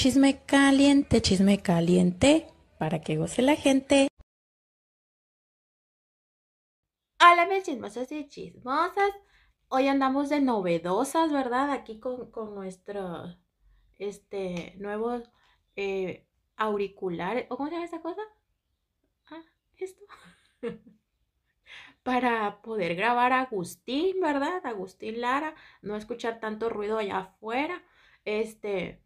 Chisme caliente, chisme caliente, para que goce la gente. Hola mis chismosos y chismosas. Hoy andamos de novedosas, ¿verdad? Aquí con, con nuestro este nuevo eh, ¿O cómo se llama esa cosa? Ah, esto. para poder grabar a Agustín, ¿verdad? Agustín Lara, no escuchar tanto ruido allá afuera. Este,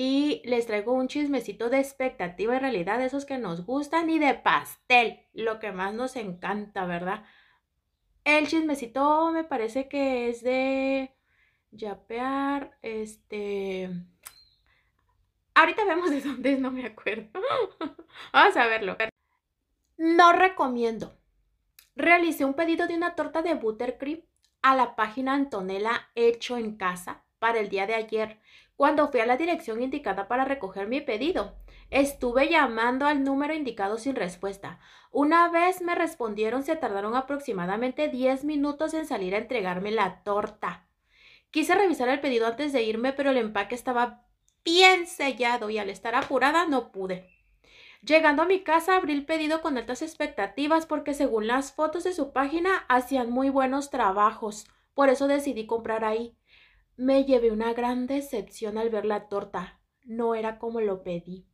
y les traigo un chismecito de expectativa y realidad, esos que nos gustan, y de pastel, lo que más nos encanta, ¿verdad? El chismecito me parece que es de yapear, este... Ahorita vemos de dónde es, no me acuerdo. Vamos a verlo. No recomiendo. Realicé un pedido de una torta de buttercream a la página Antonella Hecho en Casa para el día de ayer, cuando fui a la dirección indicada para recoger mi pedido. Estuve llamando al número indicado sin respuesta. Una vez me respondieron, se tardaron aproximadamente 10 minutos en salir a entregarme la torta. Quise revisar el pedido antes de irme, pero el empaque estaba bien sellado y al estar apurada no pude. Llegando a mi casa abrí el pedido con altas expectativas porque según las fotos de su página hacían muy buenos trabajos, por eso decidí comprar ahí. Me llevé una gran decepción al ver la torta. No era como lo pedí.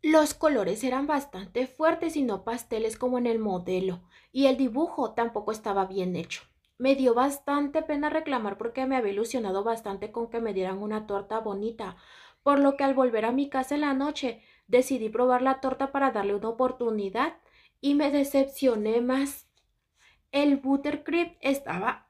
Los colores eran bastante fuertes y no pasteles como en el modelo, y el dibujo tampoco estaba bien hecho. Me dio bastante pena reclamar porque me había ilusionado bastante con que me dieran una torta bonita, por lo que al volver a mi casa en la noche decidí probar la torta para darle una oportunidad y me decepcioné más. El buttercream estaba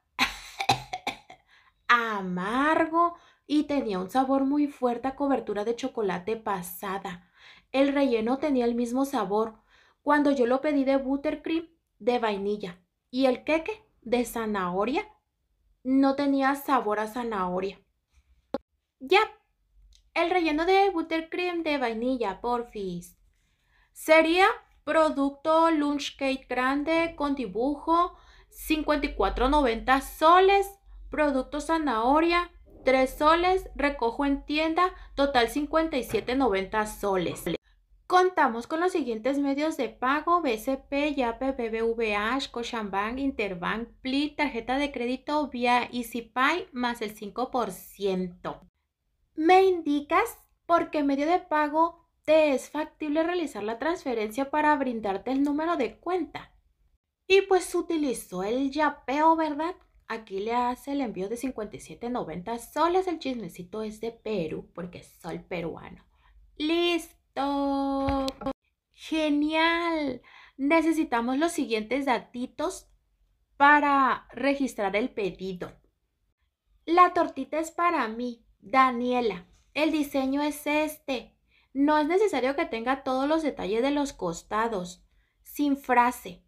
amargo y tenía un sabor muy fuerte a cobertura de chocolate pasada. El relleno tenía el mismo sabor cuando yo lo pedí de buttercream de vainilla y el queque de zanahoria no tenía sabor a zanahoria. Ya, el relleno de buttercream de vainilla, porfis. Sería producto lunch cake grande con dibujo 54.90 soles Producto zanahoria, 3 soles, recojo en tienda, total 57.90 soles. Contamos con los siguientes medios de pago, BCP, YAPE, BBVA, Scotiabank, Interbank, PLI, tarjeta de crédito vía EasyPay más el 5%. ¿Me indicas por qué medio de pago te es factible realizar la transferencia para brindarte el número de cuenta? Y pues utilizó el yapeo, ¿verdad? Aquí le hace el envío de 57.90 soles. El chismecito es de Perú porque soy peruano. ¡Listo! ¡Genial! Necesitamos los siguientes datitos para registrar el pedido. La tortita es para mí, Daniela. El diseño es este. No es necesario que tenga todos los detalles de los costados. Sin frase.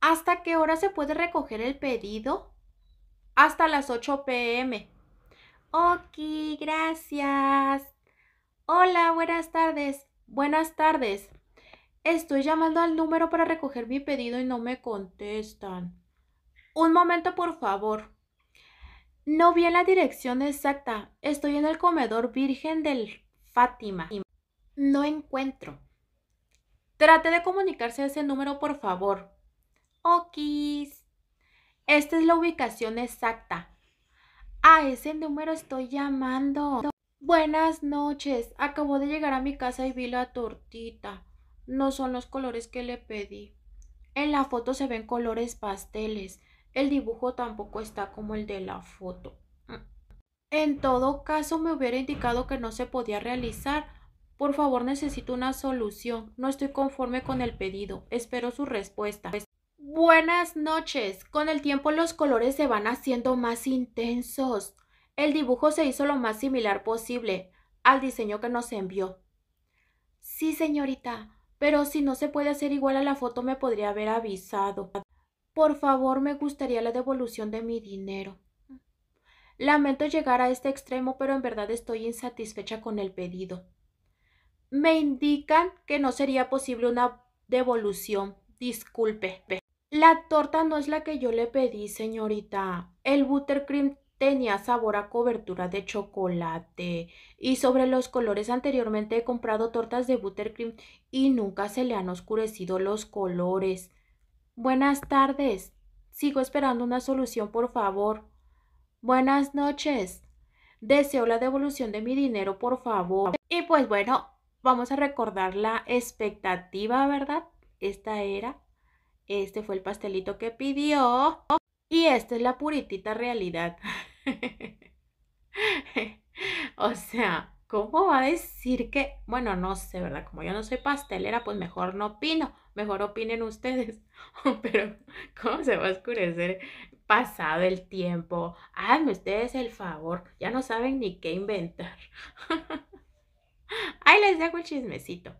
¿Hasta qué hora se puede recoger el pedido? hasta las 8 pm. Ok, gracias. Hola, buenas tardes. Buenas tardes. Estoy llamando al número para recoger mi pedido y no me contestan. Un momento, por favor. No vi la dirección exacta. Estoy en el comedor Virgen del Fátima. No encuentro. Trate de comunicarse a ese número, por favor. Okis. Esta es la ubicación exacta. A ese número estoy llamando. Buenas noches. Acabo de llegar a mi casa y vi la tortita. No son los colores que le pedí. En la foto se ven colores pasteles. El dibujo tampoco está como el de la foto. En todo caso, me hubiera indicado que no se podía realizar. Por favor, necesito una solución. No estoy conforme con el pedido. Espero su respuesta. Buenas noches. Con el tiempo los colores se van haciendo más intensos. El dibujo se hizo lo más similar posible al diseño que nos envió. Sí, señorita, pero si no se puede hacer igual a la foto me podría haber avisado. Por favor, me gustaría la devolución de mi dinero. Lamento llegar a este extremo, pero en verdad estoy insatisfecha con el pedido. Me indican que no sería posible una devolución. Disculpe. La torta no es la que yo le pedí, señorita. El buttercream tenía sabor a cobertura de chocolate y sobre los colores anteriormente he comprado tortas de buttercream y nunca se le han oscurecido los colores. Buenas tardes. Sigo esperando una solución, por favor. Buenas noches. Deseo la devolución de mi dinero, por favor. Y pues bueno, vamos a recordar la expectativa, ¿verdad? Esta era este fue el pastelito que pidió. Y esta es la puritita realidad. o sea, ¿cómo va a decir que? Bueno, no sé, ¿verdad? Como yo no soy pastelera, pues mejor no opino. Mejor opinen ustedes. Pero, ¿cómo se va a oscurecer pasado el tiempo? Hazme ustedes el favor. Ya no saben ni qué inventar. Ahí les dejo el chismecito.